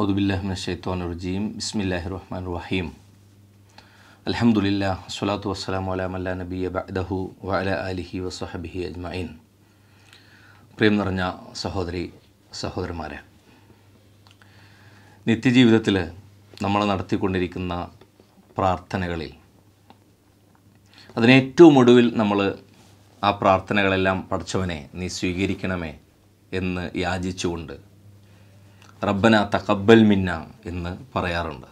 ഔദുബില്ലാഹിമിനഷെയ്ത്തോനുറജീം ബിസ്മില്ലാഹി റഹ്മാൻ റഹീം അലഹമുല്ല സ്വലാത്തു വസ്സലാം അലാമല്ല നബിയ ബഅദഹു വല അലിഹി വസ്ഹബിഹി അജ്മൈൻ പ്രിയം നിറഞ്ഞ സഹോദരി സഹോദരന്മാരെ നിത്യജീവിതത്തിൽ നമ്മൾ നടത്തിക്കൊണ്ടിരിക്കുന്ന പ്രാർത്ഥനകളിൽ അതിനേറ്റവും ഒടുവിൽ നമ്മൾ ആ പ്രാർത്ഥനകളെല്ലാം പഠിച്ചവനെ നീ സ്വീകരിക്കണമേ എന്ന് യാചിച്ചുകൊണ്ട് റബ്ബന തഖബ്ബൽ മിന്ന എന്ന് പറയാറുണ്ട്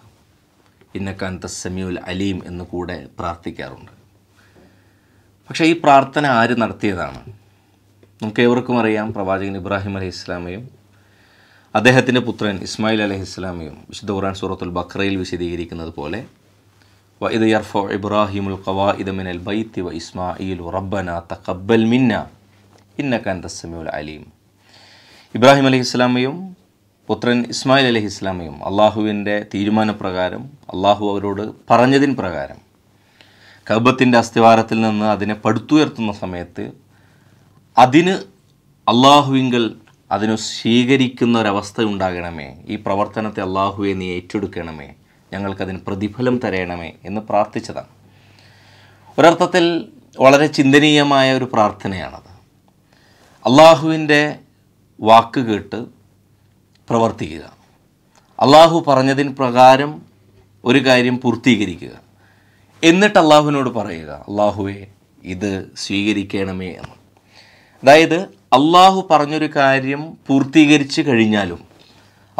ഇന്നക്കാൻ തസ്സമിയുൽ അലീം എന്ന് കൂടെ പ്രാർത്ഥിക്കാറുണ്ട് പക്ഷേ ഈ പ്രാർത്ഥന ആര് നടത്തിയതാണ് നമുക്ക് ഏവർക്കും അറിയാം പ്രവാചകൻ ഇബ്രാഹിം അലഹി ഇസ്ലാമയും അദ്ദേഹത്തിൻ്റെ പുത്രൻ ഇസ്മായിൽ അലഹി ഇസ്ലാമയും വിശുദ്ധ ഖുറാൻ സൂറത്തുൽ ബക്രയിൽ വിശദീകരിക്കുന്നത് പോലെ വ യർഫോ ഇബ്രാഹിമുൽ ഖവാ ഇദമിനൽ ബൈത്തി വ ഇസ്മായിൽ റബ്ബന തഖബ്ബൽ മിന്ന ഇന്നക്കാൻ തസ്സമിയുൽ അലീം ഇബ്രാഹിം അലഹി ഇസ്ലാമയും പുത്രൻ ഇസ്മായിൽ അലി ഇസ്ലാമിയും അള്ളാഹുവിൻ്റെ തീരുമാനപ്രകാരം അള്ളാഹു അവരോട് പറഞ്ഞതിൻ പ്രകാരം കബത്തിൻ്റെ അസ്ഥിവാരത്തിൽ നിന്ന് അതിനെ പടുത്തുയർത്തുന്ന സമയത്ത് അതിന് അള്ളാഹുവിങ്കൽ അതിനു സ്വീകരിക്കുന്ന ഒരവസ്ഥ ഉണ്ടാകണമേ ഈ പ്രവർത്തനത്തെ അള്ളാഹുവെ നീ ഏറ്റെടുക്കണമേ ഞങ്ങൾക്കതിന് പ്രതിഫലം തരയണമേ എന്ന് പ്രാർത്ഥിച്ചതാണ് ഒരർത്ഥത്തിൽ വളരെ ചിന്തനീയമായ ഒരു പ്രാർത്ഥനയാണത് അള്ളാഹുവിൻ്റെ വാക്ക് കേട്ട് പ്രവർത്തിക്കുക അള്ളാഹു പറഞ്ഞതിന് പ്രകാരം ഒരു കാര്യം പൂർത്തീകരിക്കുക എന്നിട്ട് അള്ളാഹുവിനോട് പറയുക അള്ളാഹുവെ ഇത് സ്വീകരിക്കണമേ എന്ന് അതായത് അള്ളാഹു പറഞ്ഞൊരു കാര്യം പൂർത്തീകരിച്ച് കഴിഞ്ഞാലും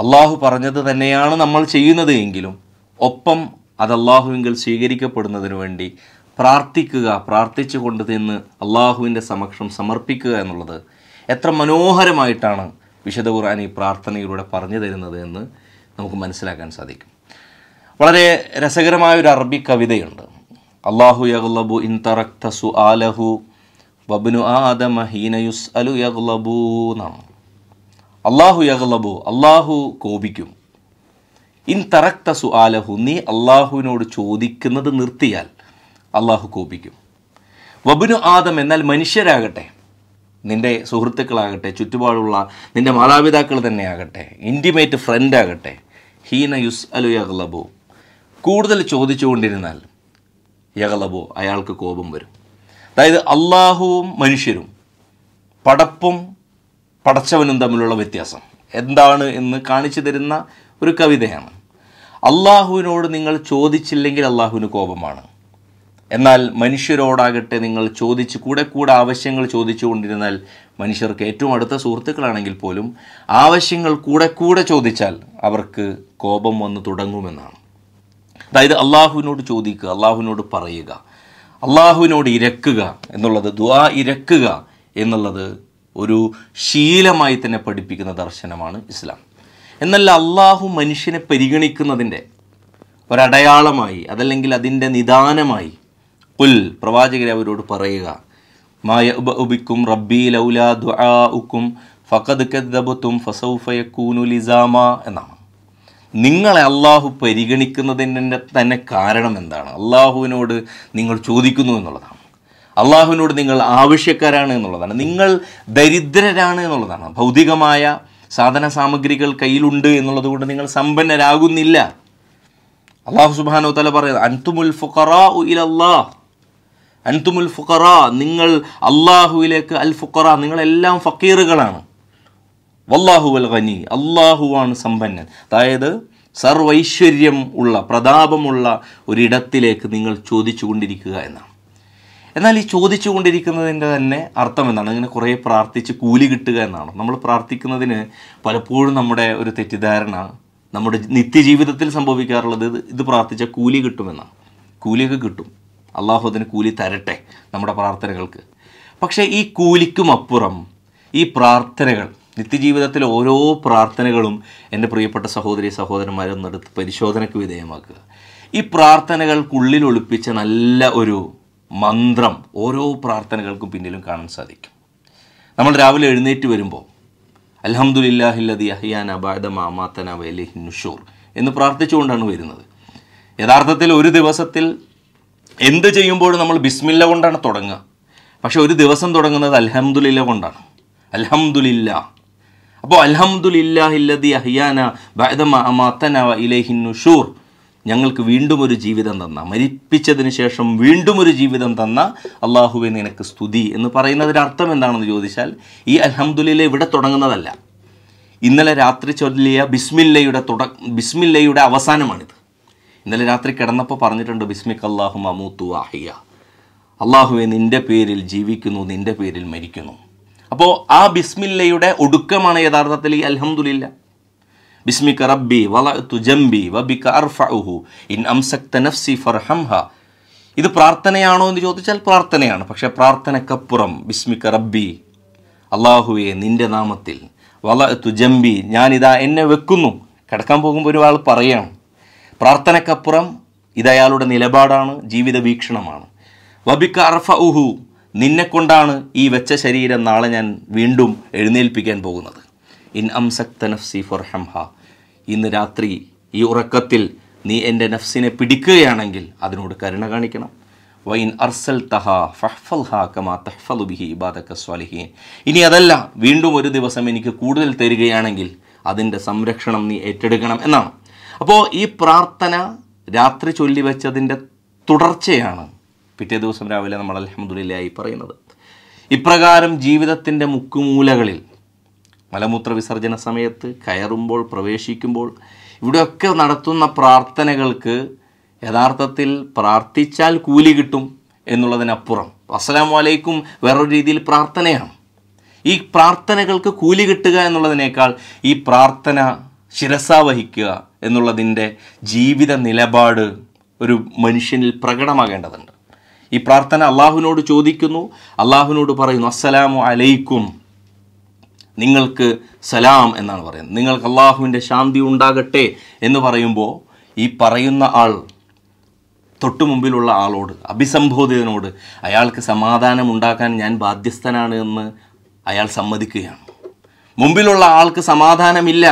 അള്ളാഹു പറഞ്ഞത് തന്നെയാണ് നമ്മൾ ചെയ്യുന്നത് എങ്കിലും ഒപ്പം അത് അള്ളാഹുവിങ്കിൽ സ്വീകരിക്കപ്പെടുന്നതിന് വേണ്ടി പ്രാർത്ഥിക്കുക പ്രാർത്ഥിച്ചുകൊണ്ട് നിന്ന് അള്ളാഹുവിൻ്റെ സമക്ഷം സമർപ്പിക്കുക എന്നുള്ളത് എത്ര മനോഹരമായിട്ടാണ് വിശുദ്ധ ഖുർആൻ ഈ പ്രാർത്ഥനയിലൂടെ പറഞ്ഞു തരുന്നത് എന്ന് നമുക്ക് മനസ്സിലാക്കാൻ സാധിക്കും വളരെ രസകരമായ ഒരു അറബി കവിതയുണ്ട് അള്ളാഹു യഗ്ലബു ഇൻ തറക്ത ആലഹു വബുനു ആദമ ഹീനയുസ് അലു യഗ്ലബൂ എന്നാണ് അള്ളാഹു യഗ്ലബു അള്ളാഹു കോപിക്കും ഇൻ തറക്ത ആലഹു നീ അള്ളാഹുവിനോട് ചോദിക്കുന്നത് നിർത്തിയാൽ അള്ളാഹു കോപിക്കും വബ്നു ആദം എന്നാൽ മനുഷ്യരാകട്ടെ നിൻ്റെ സുഹൃത്തുക്കളാകട്ടെ ചുറ്റുപാടുള്ള നിൻ്റെ മാതാപിതാക്കൾ തന്നെയാകട്ടെ ഇൻറ്റിമേറ്റ് ഫ്രണ്ട് ആകട്ടെ ഹീന യുസ് അലു യഹ്ലബു കൂടുതൽ ചോദിച്ചുകൊണ്ടിരുന്നാൽ യഹ്ലബു അയാൾക്ക് കോപം വരും അതായത് അള്ളാഹുവും മനുഷ്യരും പടപ്പും പടച്ചവനും തമ്മിലുള്ള വ്യത്യാസം എന്താണ് എന്ന് കാണിച്ചു തരുന്ന ഒരു കവിതയാണ് അള്ളാഹുവിനോട് നിങ്ങൾ ചോദിച്ചില്ലെങ്കിൽ അള്ളാഹുവിന് കോപമാണ് എന്നാൽ മനുഷ്യരോടാകട്ടെ നിങ്ങൾ ചോദിച്ച് കൂടെ കൂടെ ആവശ്യങ്ങൾ ചോദിച്ചു കൊണ്ടിരുന്നാൽ മനുഷ്യർക്ക് ഏറ്റവും അടുത്ത സുഹൃത്തുക്കളാണെങ്കിൽ പോലും ആവശ്യങ്ങൾ കൂടെ കൂടെ ചോദിച്ചാൽ അവർക്ക് കോപം വന്ന് തുടങ്ങുമെന്നാണ് അതായത് അള്ളാഹുവിനോട് ചോദിക്കുക അള്ളാഹുവിനോട് പറയുക അള്ളാഹുവിനോട് ഇരക്കുക എന്നുള്ളത് ദ്വാ ഇരക്കുക എന്നുള്ളത് ഒരു ശീലമായി തന്നെ പഠിപ്പിക്കുന്ന ദർശനമാണ് ഇസ്ലാം എന്നല്ല അള്ളാഹു മനുഷ്യനെ പരിഗണിക്കുന്നതിൻ്റെ ഒരടയാളമായി അതല്ലെങ്കിൽ അതിൻ്റെ നിദാനമായി പുൽ പ്രവാചകരെ അവരോട് പറയുക മായ ഉബിക്കും റബ്ബി ലൗല ദുആ ഉക്കും ഫഖദ് ഫസൗഫ ഫസൗഫയക്കൂനു ലിസാമ എന്നാണ് നിങ്ങളെ അള്ളാഹു പരിഗണിക്കുന്നതിൻ്റെ തന്നെ കാരണം എന്താണ് അള്ളാഹുവിനോട് നിങ്ങൾ ചോദിക്കുന്നു എന്നുള്ളതാണ് അള്ളാഹുവിനോട് നിങ്ങൾ ആവശ്യക്കാരാണ് എന്നുള്ളതാണ് നിങ്ങൾ ദരിദ്രരാണ് എന്നുള്ളതാണ് ഭൗതികമായ സാധന സാമഗ്രികൾ കയ്യിലുണ്ട് എന്നുള്ളതുകൊണ്ട് നിങ്ങൾ സമ്പന്നരാകുന്നില്ല അള്ളാഹു സുബാനോ തല പറയുന്നത് അൻതുമുൽ ഫുഖറ ഇലല്ലാഹ് അൻതുമുൽ ഫുഖറ നിങ്ങൾ അള്ളാഹുവിലേക്ക് അൽ ഫുഖറ നിങ്ങളെല്ലാം ഫക്കീറുകളാണ് വല്ലാഹു അൽ ഖനി അള്ളാഹുവാണ് സമ്പന്നൻ അതായത് സർവൈശ്വര്യം ഉള്ള പ്രതാപമുള്ള ഒരിടത്തിലേക്ക് നിങ്ങൾ ചോദിച്ചു കൊണ്ടിരിക്കുക എന്നാണ് എന്നാൽ ഈ ചോദിച്ചു കൊണ്ടിരിക്കുന്നതിൻ്റെ തന്നെ അർത്ഥം എന്താണ് ഇങ്ങനെ കുറേ പ്രാർത്ഥിച്ച് കൂലി കിട്ടുക എന്നാണ് നമ്മൾ പ്രാർത്ഥിക്കുന്നതിന് പലപ്പോഴും നമ്മുടെ ഒരു തെറ്റിദ്ധാരണ നമ്മുടെ നിത്യജീവിതത്തിൽ സംഭവിക്കാറുള്ളത് ഇത് പ്രാർത്ഥിച്ചാൽ കൂലി കിട്ടുമെന്നാണ് കൂലിയൊക്കെ കിട്ടും അള്ളാഹു അതിന് കൂലി തരട്ടെ നമ്മുടെ പ്രാർത്ഥനകൾക്ക് പക്ഷേ ഈ കൂലിക്കും അപ്പുറം ഈ പ്രാർത്ഥനകൾ നിത്യജീവിതത്തിലെ ഓരോ പ്രാർത്ഥനകളും എൻ്റെ പ്രിയപ്പെട്ട സഹോദരി സഹോദരന്മാരൊന്നെടുത്ത് പരിശോധനയ്ക്ക് വിധേയമാക്കുക ഈ പ്രാർത്ഥനകൾക്കുള്ളിൽ ഒളിപ്പിച്ച നല്ല ഒരു മന്ത്രം ഓരോ പ്രാർത്ഥനകൾക്കും പിന്നിലും കാണാൻ സാധിക്കും നമ്മൾ രാവിലെ എഴുന്നേറ്റ് വരുമ്പോൾ അലഹമുല്ലാഹില്ലതി അഹിയാൻ അബാദ മാമാത്തന വലി നുഷൂർ എന്ന് പ്രാർത്ഥിച്ചുകൊണ്ടാണ് വരുന്നത് യഥാർത്ഥത്തിൽ ഒരു ദിവസത്തിൽ എന്ത് ചെയ്യുമ്പോഴും നമ്മൾ ബിസ്മില്ല കൊണ്ടാണ് തുടങ്ങുക പക്ഷേ ഒരു ദിവസം തുടങ്ങുന്നത് അൽഹമുല്ല കൊണ്ടാണ് അൽഹമുല്ല അപ്പോൾ അൽഹമുല്ലാഹില്ലതി അഹിയാന ബൈദമ ഇലഹിന്നുഷൂർ ഞങ്ങൾക്ക് വീണ്ടും ഒരു ജീവിതം തന്ന മരിപ്പിച്ചതിന് ശേഷം വീണ്ടും ഒരു ജീവിതം തന്ന അള്ളാഹുവെ നിനക്ക് സ്തുതി എന്ന് പറയുന്നതിൻ്റെ അർത്ഥം എന്താണെന്ന് ചോദിച്ചാൽ ഈ അൽഹമുല്ല ഇവിടെ തുടങ്ങുന്നതല്ല ഇന്നലെ രാത്രി ചൊല്ലിയ ബിസ്മില്ലയുടെ തുട ബിസ്മില്ലയുടെ അവസാനമാണിത് ഇന്നലെ രാത്രി കിടന്നപ്പോൾ പറഞ്ഞിട്ടുണ്ട് ബിസ്മിക് അള്ളാഹു മമൂത്തു അഹിയ അള്ളാഹുവെ നിൻ്റെ പേരിൽ ജീവിക്കുന്നു നിൻ്റെ പേരിൽ മരിക്കുന്നു അപ്പോൾ ആ ബിസ്മില്ലയുടെ ഒടുക്കമാണ് യഥാർത്ഥത്തിൽ ഈ അൽഹമുല്ല ബിസ്മിക റബ്ബി വല ജംബി വബിക അർഫുഹു ഇൻ അംസക്ത നഫ്സി ഫർഹംഹ ഇത് പ്രാർത്ഥനയാണോ എന്ന് ചോദിച്ചാൽ പ്രാർത്ഥനയാണ് പക്ഷേ പ്രാർത്ഥനക്കപ്പുറം ബിസ്മിക റബ്ബി അള്ളാഹുവെ നിൻ്റെ നാമത്തിൽ വല ജംബി ഞാനിതാ എന്നെ വെക്കുന്നു കിടക്കാൻ പോകുമ്പോൾ ഒരാൾ പറയാണ് പ്രാർത്ഥനക്കപ്പുറം ഇതയാളുടെ നിലപാടാണ് ജീവിത വീക്ഷണമാണ് വബിക്ക അർഫ നിന്നെ നിന്നെക്കൊണ്ടാണ് ഈ വെച്ച ശരീരം നാളെ ഞാൻ വീണ്ടും എഴുന്നേൽപ്പിക്കാൻ പോകുന്നത് ഇൻ അംസക്ത നഫ്സി ഹംഹ ഇന്ന് രാത്രി ഈ ഉറക്കത്തിൽ നീ എൻ്റെ നഫ്സിനെ പിടിക്കുകയാണെങ്കിൽ അതിനോട് കരുണ കാണിക്കണം വൈൻ അർസൽ തഹ ഫഹ്ഫൽ ഹ കമാ തഹ്ഫൽ ബിഹി ഇബാദക്ക സ്വാലിഹീൻ ഇനി അതല്ല വീണ്ടും ഒരു ദിവസം എനിക്ക് കൂടുതൽ തരികയാണെങ്കിൽ അതിൻ്റെ സംരക്ഷണം നീ ഏറ്റെടുക്കണം എന്നാണ് അപ്പോൾ ഈ പ്രാർത്ഥന രാത്രി ചൊല്ലി വെച്ചതിൻ്റെ തുടർച്ചയാണ് പിറ്റേ ദിവസം രാവിലെ നമ്മൾ അലഹമുല്ലായി പറയുന്നത് ഇപ്രകാരം ജീവിതത്തിൻ്റെ മുക്കുമൂലകളിൽ മലമൂത്ര വിസർജന സമയത്ത് കയറുമ്പോൾ പ്രവേശിക്കുമ്പോൾ ഇവിടെയൊക്കെ നടത്തുന്ന പ്രാർത്ഥനകൾക്ക് യഥാർത്ഥത്തിൽ പ്രാർത്ഥിച്ചാൽ കൂലി കിട്ടും എന്നുള്ളതിനപ്പുറം അസ്സലാം വലൈക്കും വേറൊരു രീതിയിൽ പ്രാർത്ഥനയാണ് ഈ പ്രാർത്ഥനകൾക്ക് കൂലി കിട്ടുക എന്നുള്ളതിനേക്കാൾ ഈ പ്രാർത്ഥന ശിരസാവഹിക്കുക എന്നുള്ളതിൻ്റെ ജീവിത നിലപാട് ഒരു മനുഷ്യനിൽ പ്രകടമാകേണ്ടതുണ്ട് ഈ പ്രാർത്ഥന അള്ളാഹുവിനോട് ചോദിക്കുന്നു അള്ളാഹുവിനോട് പറയുന്നു അസ്സലാമു അലൈക്കും നിങ്ങൾക്ക് സലാം എന്നാണ് പറയുന്നത് നിങ്ങൾക്ക് അള്ളാഹുവിൻ്റെ ശാന്തി ഉണ്ടാകട്ടെ എന്ന് പറയുമ്പോൾ ഈ പറയുന്ന ആൾ തൊട്ടുമുമ്പിലുള്ള മുമ്പിലുള്ള ആളോട് അഭിസംബോധിതനോട് അയാൾക്ക് സമാധാനം ഉണ്ടാക്കാൻ ഞാൻ ബാധ്യസ്ഥനാണ് എന്ന് അയാൾ സമ്മതിക്കുകയാണ് മുമ്പിലുള്ള ആൾക്ക് സമാധാനമില്ല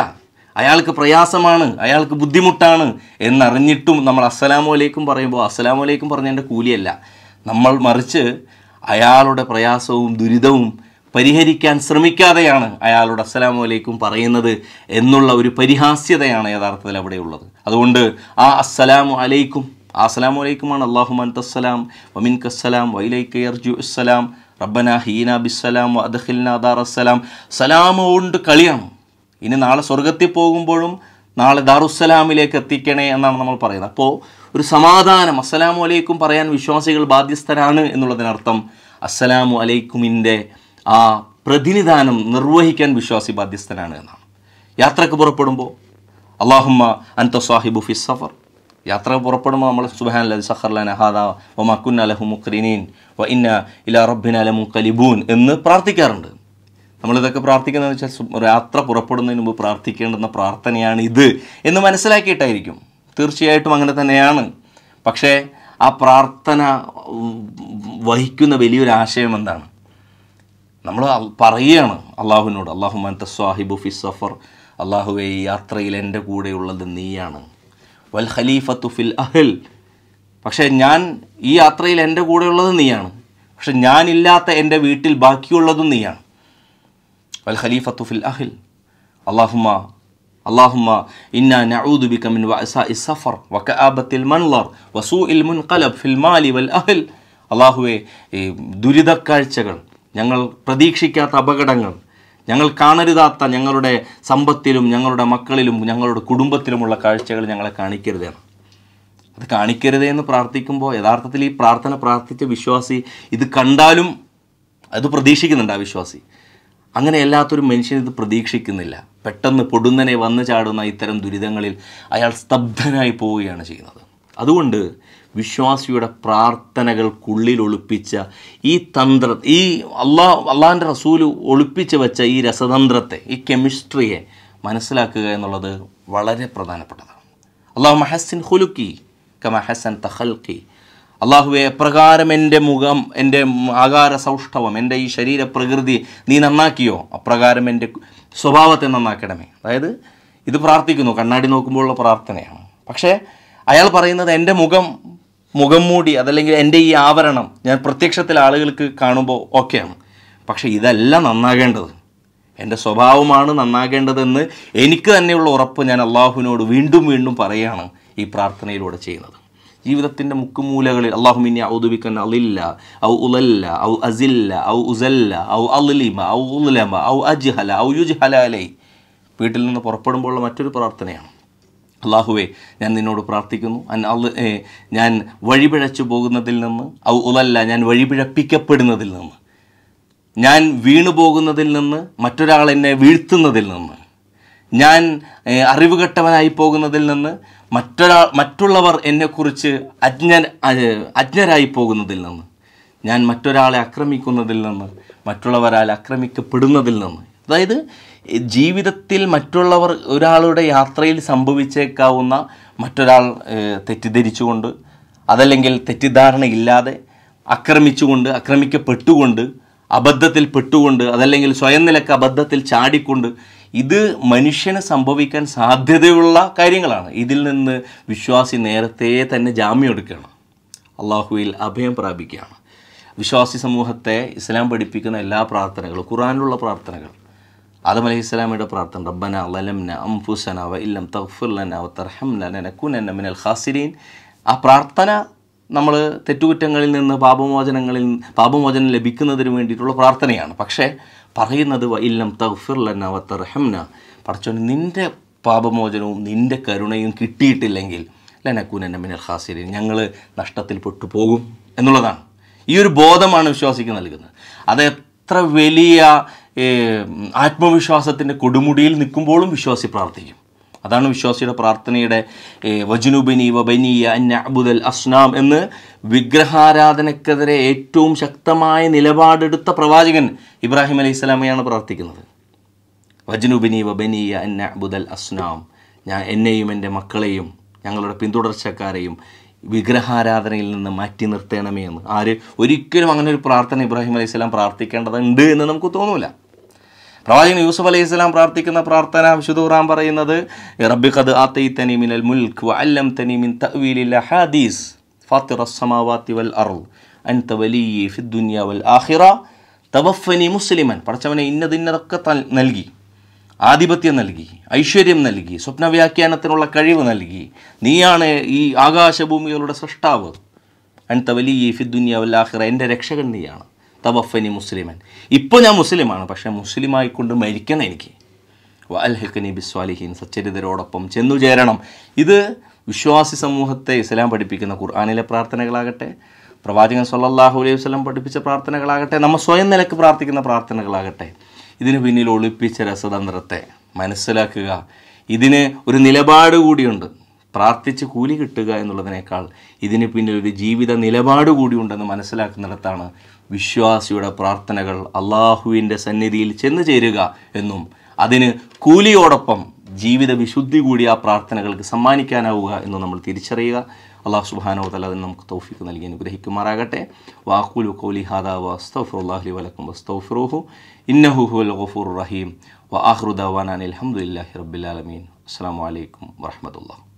അയാൾക്ക് പ്രയാസമാണ് അയാൾക്ക് ബുദ്ധിമുട്ടാണ് എന്നറിഞ്ഞിട്ടും നമ്മൾ അസ്സലാമു അലൈക്കും പറയുമ്പോൾ അസ്സലാമു അലൈക്കും പറഞ്ഞതിൻ്റെ കൂലിയല്ല നമ്മൾ മറിച്ച് അയാളുടെ പ്രയാസവും ദുരിതവും പരിഹരിക്കാൻ ശ്രമിക്കാതെയാണ് അയാളോട് അസ്സലാമു അലൈക്കും പറയുന്നത് എന്നുള്ള ഒരു പരിഹാസ്യതയാണ് യഥാർത്ഥത്തിൽ അവിടെയുള്ളത് അതുകൊണ്ട് ആ അസ്സലാമു അലൈക്കും ആ അസ്സലാമു അലൈക്കുമാണ് അള്ളാഹുമൻ തസ്സലാം വമിൻ കസ്സലാം വൈലൈക്ക് അർജു അസ്സലാം റബ്ബന ഹീന ബിസ്സലാം അദ്ഹിൽ നദാർ അസ്സലാം സലാമ കളിയാണ് ഇനി നാളെ സ്വർഗത്തിൽ പോകുമ്പോഴും നാളെ ദാറുസലാമിലേക്ക് എത്തിക്കണേ എന്നാണ് നമ്മൾ പറയുന്നത് അപ്പോൾ ഒരു സമാധാനം അസ്സലാമു അലൈക്കും പറയാൻ വിശ്വാസികൾ ബാധ്യസ്ഥരാണ് എന്നുള്ളതിനർത്ഥം അസ്സലാമു അലൈക്കുമിൻ്റെ ആ പ്രതിനിധാനം നിർവഹിക്കാൻ വിശ്വാസി ബാധ്യസ്ഥനാണ് എന്നാണ് യാത്രക്ക് പുറപ്പെടുമ്പോൾ അള്ളാഹുമ്മ അൻത സാഹിബു ഫി സഫർ യാത്ര പുറപ്പെടുമ്പോൾ നമ്മൾ സുബാൻ അലി സഹർ അഹാദ ഒ മക്കുൻ അലഹു മുക്രീനീൻ വ ഇന്ന ഇല റബിൻ അലമു കലിബൂൻ എന്ന് പ്രാർത്ഥിക്കാറുണ്ട് നമ്മളിതൊക്കെ പ്രാർത്ഥിക്കുന്നതെന്ന് വെച്ചാൽ യാത്ര പുറപ്പെടുന്നതിന് മുമ്പ് പ്രാർത്ഥിക്കേണ്ടുന്ന പ്രാർത്ഥനയാണ് ഇത് എന്ന് മനസ്സിലാക്കിയിട്ടായിരിക്കും തീർച്ചയായിട്ടും അങ്ങനെ തന്നെയാണ് പക്ഷേ ആ പ്രാർത്ഥന വഹിക്കുന്ന വലിയൊരു ആശയം എന്താണ് നമ്മൾ പറയുകയാണ് അള്ളാഹുവിനോട് അള്ളാഹു മൻത സ്വാഹിബു ഫി സഫർ അള്ളാഹുവെ ഈ യാത്രയിൽ എൻ്റെ കൂടെയുള്ളത് നീയാണ് വൽ ഖലീഫത്തു ഫിൽ അഹൽ പക്ഷേ ഞാൻ ഈ യാത്രയിൽ എൻ്റെ കൂടെയുള്ളത് നീയാണ് പക്ഷെ ഞാനില്ലാത്ത എൻ്റെ വീട്ടിൽ ബാക്കിയുള്ളതും നീയാണ് വൽ ഖലീഫത്തു ഫിൽ അഹിൽ അള്ളാഹുമ അള്ളാഹുമ ഇന്ന നഊദുബിക മിൻ വഅസാഇ സഫർ വകആബത്തിൽ മൻളർ വസൂഇൽ മുൻഖലബ് ഫിൽ മാലി വൽ അഹൽ അള്ളാഹുവെ ഈ ദുരിതക്കാഴ്ചകൾ ഞങ്ങൾ പ്രതീക്ഷിക്കാത്ത അപകടങ്ങൾ ഞങ്ങൾ കാണരുതാത്ത ഞങ്ങളുടെ സമ്പത്തിലും ഞങ്ങളുടെ മക്കളിലും ഞങ്ങളുടെ കുടുംബത്തിലുമുള്ള കാഴ്ചകൾ ഞങ്ങളെ കാണിക്കരുതാണ് അത് കാണിക്കരുതേ എന്ന് പ്രാർത്ഥിക്കുമ്പോൾ യഥാർത്ഥത്തിൽ ഈ പ്രാർത്ഥന പ്രാർത്ഥിച്ച വിശ്വാസി ഇത് കണ്ടാലും അത് പ്രതീക്ഷിക്കുന്നുണ്ട് ആ വിശ്വാസി അങ്ങനെ എല്ലാത്തൊരു മനുഷ്യൻ ഇത് പ്രതീക്ഷിക്കുന്നില്ല പെട്ടെന്ന് പൊടുന്നനെ വന്നു ചാടുന്ന ഇത്തരം ദുരിതങ്ങളിൽ അയാൾ സ്തബ്ധനായി പോവുകയാണ് ചെയ്യുന്നത് അതുകൊണ്ട് വിശ്വാസിയുടെ പ്രാർത്ഥനകൾക്കുള്ളിൽ ഒളിപ്പിച്ച ഈ തന്ത്ര ഈ അള്ളാ അള്ളാൻ്റെ റസൂല് ഒളിപ്പിച്ച് വെച്ച ഈ രസതന്ത്രത്തെ ഈ കെമിസ്ട്രിയെ മനസ്സിലാക്കുക എന്നുള്ളത് വളരെ പ്രധാനപ്പെട്ടതാണ് അള്ളാഹ് മഹസിൻ ഹുലുക്കി കമ ഹസൻ തഹൽക്കി അള്ളാഹുവെ എപ്രകാരം എൻ്റെ മുഖം എൻ്റെ ആകാര സൗഷ്ഠവം എൻ്റെ ഈ ശരീര പ്രകൃതി നീ നന്നാക്കിയോ അപ്രകാരം എൻ്റെ സ്വഭാവത്തെ നന്നാക്കണമേ അതായത് ഇത് പ്രാർത്ഥിക്കുന്നു കണ്ണാടി നോക്കുമ്പോഴുള്ള പ്രാർത്ഥനയാണ് പക്ഷേ അയാൾ പറയുന്നത് എൻ്റെ മുഖം മുഖം മൂടി അതല്ലെങ്കിൽ എൻ്റെ ഈ ആവരണം ഞാൻ പ്രത്യക്ഷത്തിൽ ആളുകൾക്ക് കാണുമ്പോൾ ഓക്കെയാണ് പക്ഷേ ഇതല്ല നന്നാകേണ്ടത് എൻ്റെ സ്വഭാവമാണ് നന്നാകേണ്ടതെന്ന് എനിക്ക് തന്നെയുള്ള ഉറപ്പ് ഞാൻ അള്ളാഹുവിനോട് വീണ്ടും വീണ്ടും പറയുകയാണ് ഈ പ്രാർത്ഥനയിലൂടെ ചെയ്യുന്നത് ജീവിതത്തിൻ്റെ മുക്കുമൂലകളിൽ അള്ളാഹുമിനി ഔദുബിക്കൻ അലില്ല ഔ ഉലല്ല ഔ അസില്ല ഔ ഉസല്ല ഔ അലിമ ഔ ഉലമ ഔ അജ്ഹല ഔ യുജ്ഹല അലൈ വീട്ടിൽ നിന്ന് പുറപ്പെടുമ്പോഴുള്ള മറ്റൊരു പ്രാർത്ഥനയാണ് അള്ളാഹുവെ ഞാൻ നിന്നോട് പ്രാർത്ഥിക്കുന്നു അൻ ഞാൻ വഴിപിഴച്ചു പോകുന്നതിൽ നിന്ന് ഔ ഉലല്ല ഞാൻ വഴിപിഴപ്പിക്കപ്പെടുന്നതിൽ നിന്ന് ഞാൻ വീണു പോകുന്നതിൽ നിന്ന് മറ്റൊരാൾ എന്നെ വീഴ്ത്തുന്നതിൽ നിന്ന് ഞാൻ അറിവുകെട്ടവനായി പോകുന്നതിൽ നിന്ന് മറ്റൊരാ മറ്റുള്ളവർ എന്നെക്കുറിച്ച് അജ്ഞൻ അജ്ഞരായി പോകുന്നതിൽ നിന്ന് ഞാൻ മറ്റൊരാളെ ആക്രമിക്കുന്നതിൽ നിന്ന് മറ്റുള്ളവരാൽ ആക്രമിക്കപ്പെടുന്നതിൽ നിന്ന് അതായത് ജീവിതത്തിൽ മറ്റുള്ളവർ ഒരാളുടെ യാത്രയിൽ സംഭവിച്ചേക്കാവുന്ന മറ്റൊരാൾ തെറ്റിദ്ധരിച്ചുകൊണ്ട് അതല്ലെങ്കിൽ തെറ്റിദ്ധാരണയില്ലാതെ ആക്രമിച്ചുകൊണ്ട് ആക്രമിക്കപ്പെട്ടുകൊണ്ട് അബദ്ധത്തിൽ പെട്ടുകൊണ്ട് അതല്ലെങ്കിൽ സ്വയം നിലക്ക് അബദ്ധത്തിൽ ചാടിക്കൊണ്ട് ഇത് മനുഷ്യന് സംഭവിക്കാൻ സാധ്യതയുള്ള കാര്യങ്ങളാണ് ഇതിൽ നിന്ന് വിശ്വാസി നേരത്തെ തന്നെ ജാമ്യം എടുക്കുകയാണ് അള്ളാഹുവിൽ അഭയം പ്രാപിക്കുകയാണ് വിശ്വാസി സമൂഹത്തെ ഇസ്ലാം പഠിപ്പിക്കുന്ന എല്ലാ പ്രാർത്ഥനകളും ഖുറാനിലുള്ള പ്രാർത്ഥനകൾ ആദം അലഹി ഇസ്ലാമിയുടെ പ്രാർത്ഥന റബ്ബന ലലംന അംഫുസന വ ഇല്ലം തഫുല്ലന വ തർഹംന നനക്കുനന്ന മിനൽ ഖാസിരീൻ ആ പ്രാർത്ഥന നമ്മൾ തെറ്റുകുറ്റങ്ങളിൽ നിന്ന് പാപമോചനങ്ങളിൽ പാപമോചനം ലഭിക്കുന്നതിന് വേണ്ടിയിട്ടുള്ള പ്രാർത്ഥനയാണ് പക്ഷേ പറയുന്നത് വൈല്ലം തഗ്ഫിർലന്ന വത്തർഹംന പറച്ചോ നിൻ്റെ പാപമോചനവും നിൻ്റെ കരുണയും കിട്ടിയിട്ടില്ലെങ്കിൽ ലനക്കൂനന്ന മിനൽ ഹാസിരി ഞങ്ങൾ നഷ്ടത്തിൽപ്പെട്ടു പോകും എന്നുള്ളതാണ് ഈ ഒരു ബോധമാണ് വിശ്വാസിക്ക് നൽകുന്നത് അത് എത്ര വലിയ ആത്മവിശ്വാസത്തിൻ്റെ കൊടുമുടിയിൽ നിൽക്കുമ്പോഴും വിശ്വാസി പ്രാർത്ഥിക്കും അതാണ് വിശ്വാസിയുടെ പ്രാർത്ഥനയുടെ വജുനുബിനി വബനിയ അബുദൽ അസ്നാം എന്ന് വിഗ്രഹാരാധനക്കെതിരെ ഏറ്റവും ശക്തമായ നിലപാടെടുത്ത പ്രവാചകൻ ഇബ്രാഹിം അലൈഹി സ്വലാമയാണ് പ്രാർത്ഥിക്കുന്നത് വജുനുബിനി വബനിയ അബുദൽ അസ്നാം ഞാൻ എന്നെയും എൻ്റെ മക്കളെയും ഞങ്ങളുടെ പിന്തുടർച്ചക്കാരെയും വിഗ്രഹാരാധനയിൽ നിന്ന് മാറ്റി നിർത്തണമേ എന്ന് ആര് ഒരിക്കലും അങ്ങനെ ഒരു പ്രാർത്ഥന ഇബ്രാഹിം അലൈഹി സ്വലാം പ്രാർത്ഥിക്കേണ്ടതുണ്ട് എന്ന് നമുക്ക് തോന്നൂല പ്രവാചകൻ യൂസുഫ് അലൈഹി സ്വലാം പ്രാർത്ഥിക്കുന്ന പ്രാർത്ഥന വിശുദ്ധ ഖുറാൻ പറയുന്നത് റബ്ബി ഖദ് ആത്തൈ തനീമിനൽ മുൽക്ക് അല്ലം തനീമിൻ തഅവീലിൽ ഹദീസ് വൽ അറു അൻത വലിയ ഫി ദുനിയ വൽ ആഹിറ തവഫനി മുസ്ലിമൻ പടച്ചവനെ ഇന്നതിന്നതൊക്കെ നൽകി ആധിപത്യം നൽകി ഐശ്വര്യം നൽകി സ്വപ്നവ്യാഖ്യാനത്തിനുള്ള കഴിവ് നൽകി നീയാണ് ഈ ആകാശഭൂമികളുടെ സൃഷ്ടാവ് അൻത വലിയ ഫിദ് ദുനിയ വൽ ആഹിറ എൻ്റെ രക്ഷകൻ നീയാണ് തവഫനി മുസ്ലിമൻ ഇപ്പോൾ ഞാൻ മുസ്ലിമാണ് പക്ഷേ മുസ്ലിമായിക്കൊണ്ട് മരിക്കണം എനിക്ക് വാൽഹക്കനി ബിസ്വാലിഹീൻ സച്ചരിതരോടൊപ്പം ചെന്നു ചേരണം ഇത് വിശ്വാസി സമൂഹത്തെ ഇസ്ലാം പഠിപ്പിക്കുന്ന ഖുർആാനിലെ പ്രാർത്ഥനകളാകട്ടെ പ്രവാചകൻ സല്ലാഹു അലൈഹി വസ്ലം പഠിപ്പിച്ച പ്രാർത്ഥനകളാകട്ടെ നമ്മൾ സ്വയം നിലക്ക് പ്രാർത്ഥിക്കുന്ന പ്രാർത്ഥനകളാകട്ടെ ഇതിന് പിന്നിൽ ഒളിപ്പിച്ച രസതന്ത്രത്തെ മനസ്സിലാക്കുക ഇതിന് ഒരു നിലപാട് കൂടിയുണ്ട് പ്രാർത്ഥിച്ച് കൂലി കിട്ടുക എന്നുള്ളതിനേക്കാൾ ഇതിന് പിന്നിൽ ഒരു ജീവിത നിലപാട് കൂടി ഉണ്ടെന്ന് മനസ്സിലാക്കുന്നിടത്താണ് വിശ്വാസിയുടെ പ്രാർത്ഥനകൾ അള്ളാഹുവിൻ്റെ സന്നിധിയിൽ ചെന്ന് ചേരുക എന്നും അതിന് കൂലിയോടൊപ്പം ജീവിത വിശുദ്ധി കൂടി ആ പ്രാർത്ഥനകൾക്ക് സമ്മാനിക്കാനാവുക എന്നും നമ്മൾ തിരിച്ചറിയുക അള്ളാഹു സുബാനോ തല അതിന് നമുക്ക് തൗഫിക്ക് നൽകി അനുഗ്രഹിക്കുമാറാകട്ടെ വാഖുലു കൗലി ഹാദ വസ്തഫുല്ലാഹി വലക്കും വസ്തഫുറുഹു ഇന്നഹുഹുൽ ഗഫൂർ റഹീം വ ആഹ്റുദാൻ അലഹമുല്ലാഹി റബ്ബിലാലമീൻ അസ്സാം വലൈക്കും വാഹമത്തുള്ള